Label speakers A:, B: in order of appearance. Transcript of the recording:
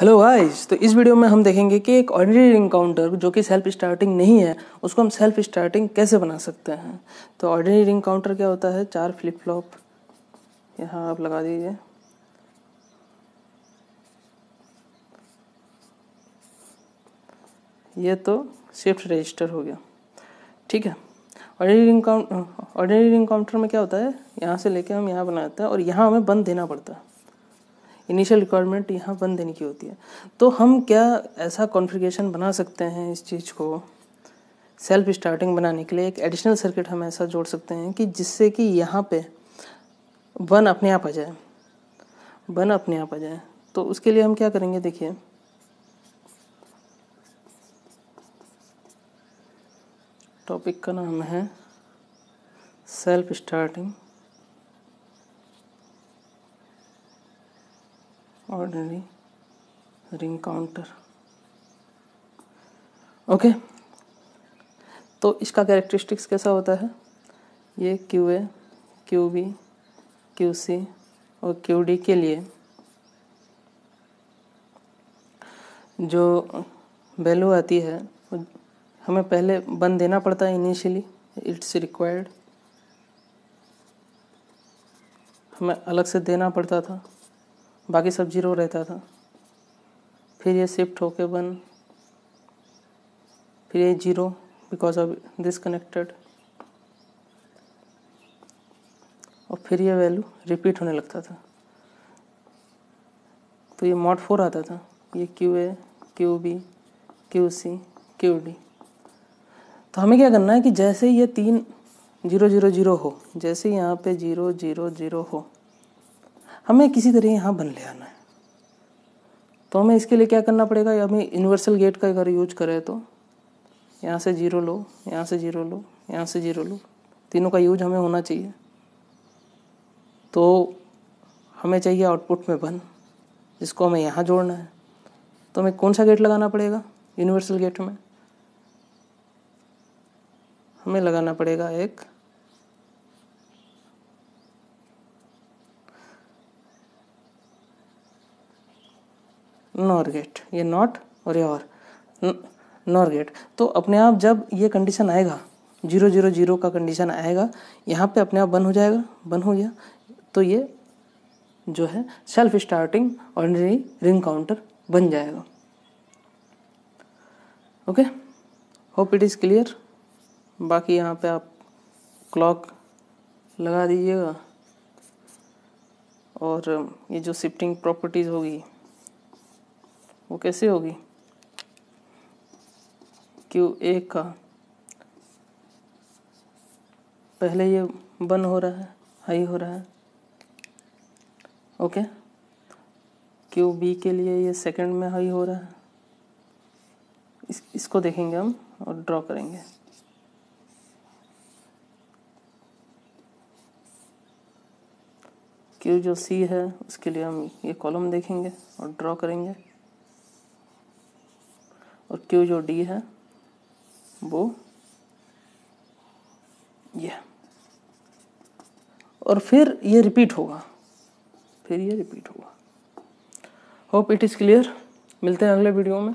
A: Hello guys तो इस video में हम देखेंगे कि एक ऑर्डिनरी रिंग काउंटर जो कि सेल्फ स्टार्टिंग नहीं है उसको हम सेल्फ स्टार्टिंग कैसे बना सकते हैं तो ऑर्डिनरी रिंग काउंटर क्या होता है चार फ्लिप फ्लॉप यहाँ आप लगा दीजिए ये तो शिफ्ट रजिस्टर हो गया ठीक है ordinary ring count ordinary ring counter में क्या होता है यहाँ से लेके हम यहाँ बनाते हैं और यहाँ हमें बंद देना पड़ता है इनिशियल रिक्वायरमेंट यहाँ वन देने की होती है तो हम क्या ऐसा कॉन्फ़िगरेशन बना सकते हैं इस चीज़ को सेल्फ स्टार्टिंग बनाने के लिए एक एडिशनल सर्किट हम ऐसा जोड़ सकते हैं कि जिससे कि यहाँ पे वन अपने आप आ जाए वन अपने आप आ जाए तो उसके लिए हम क्या करेंगे देखिए टॉपिक का नाम है self starting ordinary ring counter okay okay. तो इसका कैरेक्टरिस्टिक्स कैसा होता है ये Q A Q B Q C और क्यू डी के लिए जो वैल्यू आती है हमें पहले बंद देना पड़ता है इनिशियली इट्स रिक्वायर्ड हमें अलग से देना पड़ता था बाकी सब जीरो रहता था फिर ये शिफ्ट होके वन फिर ये जीरो बिकॉज ऑफ डिसकनेक्टेड और फिर ये वैल्यू रिपीट होने लगता था तो ये मॉड फोर आता था ये Q A Q B Q C Q D तो हमें क्या करना है कि जैसे ये तीन जीरो जीरो जीरो हो जैसे यहाँ पे जीरो जीरो जीरो हो हमें किसी तरह यहाँ बन ले आना है तो हमें इसके लिए क्या करना पड़ेगा हमें यूनिवर्सल गेट का अगर यूज करें तो यहाँ से जीरो लो यहाँ से जीरो लो यहाँ से जीरो लो तीनों का यूज हमें होना चाहिए तो हमें चाहिए आउटपुट में वन जिसको हमें यहाँ जोड़ना है तो हमें कौन सा गेट लगाना पड़ेगा यूनिवर्सल गेट में हमें लगाना पड़ेगा एक नॉर गेट ये नॉट और ये और नॉर गेट तो अपने आप जब ये कंडीशन आएगा जीरो जीरो जीरो का कंडीशन आएगा यहाँ पे अपने आप बन हो जाएगा बन हो गया तो ये जो है self starting ordinary ring counter बन जाएगा okay hope it is clear बाकी यहाँ पे आप क्लॉक लगा दीजिएगा और ये जो शिफ्टिंग प्रॉपर्टीज़ होगी वो कैसे होगी क्यू ए का पहले ये बन हो रहा है हाई हो रहा है ओके क्यू बी के लिए ये सेकंड में हाई हो रहा है इस, इसको देखेंगे हम और ड्रॉ करेंगे क्यू जो सी है उसके लिए हम ये कॉलम देखेंगे और ड्रॉ करेंगे और क्यू जो डी है वो ये और फिर ये रिपीट होगा फिर ये रिपीट होगा होप इट इज़ क्लियर मिलते हैं अगले वीडियो में